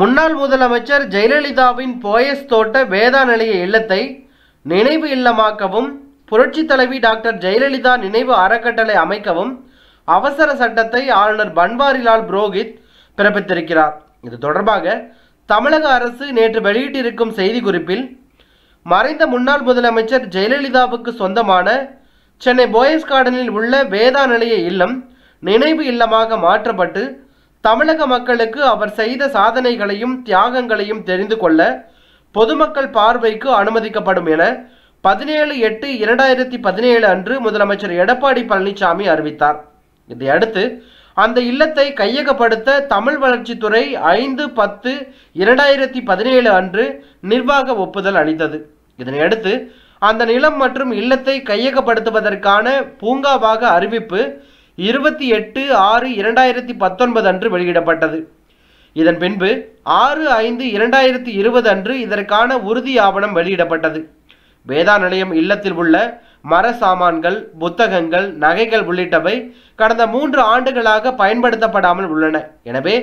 முன்னாள் முதலமைச்சர் ஜெயலலிதாவின் போயஸ் தோட்ட வேதா நிலைய இல்லத்தை நினைவு இல்லமாக்கவும் புரட்சி தலைவி டாக்டர் ஜெயலலிதா நினைவு அறக்கட்டளை அமைக்கவும் அவசர சட்டத்தை ஆளுநர் பன்வாரிலால் புரோஹித் பிறப்பித்திருக்கிறார் இது தொடர்பாக தமிழக அரசு நேற்று வெளியிட்டிருக்கும் செய்தி குறிப்பில் மறைந்த முன்னாள் முதலமைச்சர் ஜெயலலிதாவுக்கு சொந்தமான சென்னை போயஸ் கார்டனில் உள்ள வேதா நிலைய இல்லம் நினைவு இல்லமாக மாற்றப்பட்டு தமிழக மக்களுக்கு அவர் செய்த சாதனைகளையும் தியாகங்களையும் தெரிந்து கொள்ள பொதுமக்கள் பார்வைக்கு அனுமதிக்கப்படும் என பதினேழு எட்டு இரண்டாயிரத்தி பதினேழு அன்று முதலமைச்சர் எடப்பாடி பழனிசாமி அறிவித்தார் இதையடுத்து அந்த இல்லத்தை கையகப்படுத்த தமிழ் வளர்ச்சித்துறை ஐந்து பத்து இரண்டாயிரத்தி பதினேழு அன்று நிர்வாக ஒப்புதல் அளித்தது இதனையடுத்து அந்த நிலம் மற்றும் இல்லத்தை கையகப்படுத்துவதற்கான பூங்காவாக அறிவிப்பு இருபத்தி எட்டு ஆறு இரண்டாயிரத்தி பத்தொன்பது அன்று வெளியிடப்பட்டது இதன் பின்பு ஆறு ஐந்து இரண்டாயிரத்தி இருபது அன்று இதற்கான உறுதி ஆவணம் வெளியிடப்பட்டது வேதா நிலையம் இல்லத்தில் உள்ள மர சாமான்கள் புத்தகங்கள் நகைகள் உள்ளிட்டவை கடந்த மூன்று ஆண்டுகளாக பயன்படுத்தப்படாமல் உள்ளன எனவே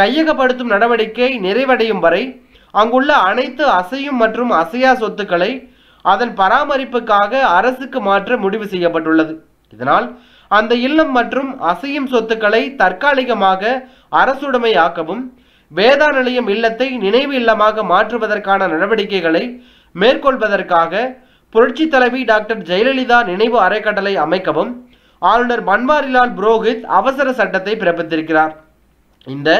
கையகப்படுத்தும் நடவடிக்கை நிறைவடையும் வரை அங்குள்ள அனைத்து அசையும் மற்றும் அசையா சொத்துக்களை அதன் பராமரிப்புக்காக அரசுக்கு மாற்ற முடிவு செய்யப்பட்டுள்ளது இதனால் அந்த இல்லம் மற்றும் அசையும் சொத்துக்களை தற்காலிகமாக அரசுடைமையாக்கவும் வேதா நிலையம் இல்லத்தை நினைவு இல்லமாக மாற்றுவதற்கான நடவடிக்கைகளை மேற்கொள்வதற்காக புரட்சி தலைவி டாக்டர் ஜெயலலிதா நினைவு அறைக்கட்டளை அமைக்கவும் ஆளுநர் பன்வாரிலால் புரோஹித் அவசர சட்டத்தை பிறப்பித்திருக்கிறார் இந்த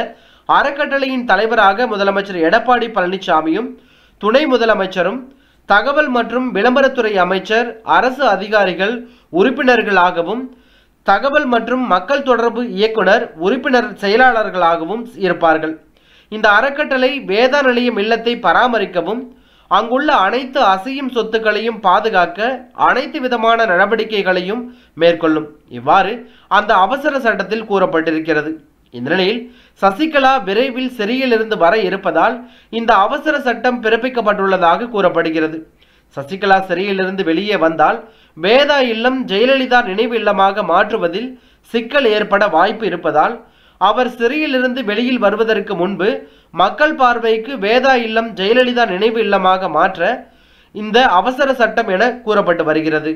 அறக்கட்டளையின் தலைவராக முதலமைச்சர் எடப்பாடி பழனிசாமியும் துணை முதலமைச்சரும் தகவல் மற்றும் விளம்பரத்துறை அமைச்சர் அரசு அதிகாரிகள் உறுப்பினர்களாகவும் தகவல் மற்றும் மக்கள் தொடர்பு இயக்குனர் உறுப்பினர் செயலாளர்களாகவும் இருப்பார்கள் இந்த அறக்கட்டளை வேதா நிலையம் இல்லத்தை பராமரிக்கவும் அங்குள்ள அனைத்து அசையும் சொத்துக்களையும் பாதுகாக்க அனைத்து விதமான நடவடிக்கைகளையும் மேற்கொள்ளும் இவ்வாறு அந்த அவசர சட்டத்தில் கூறப்பட்டிருக்கிறது இந்நிலையில் சசிகலா விரைவில் சிறையிலிருந்து வர இருப்பதால் இந்த அவசர சட்டம் பிறப்பிக்கப்பட்டுள்ளதாக கூறப்படுகிறது சசிகலா சிறையிலிருந்து வெளியே வந்தால் வேதா இல்லம் ஜெயலலிதா நினைவு இல்லமாக மாற்றுவதில் சிக்கல் ஏற்பட வாய்ப்பு இருப்பதால் அவர் சிறையிலிருந்து வெளியில் வருவதற்கு முன்பு மக்கள் பார்வைக்கு வேதா இல்லம் ஜெயலலிதா நினைவு இல்லமாக மாற்ற இந்த அவசர சட்டம் என கூறப்பட்டு வருகிறது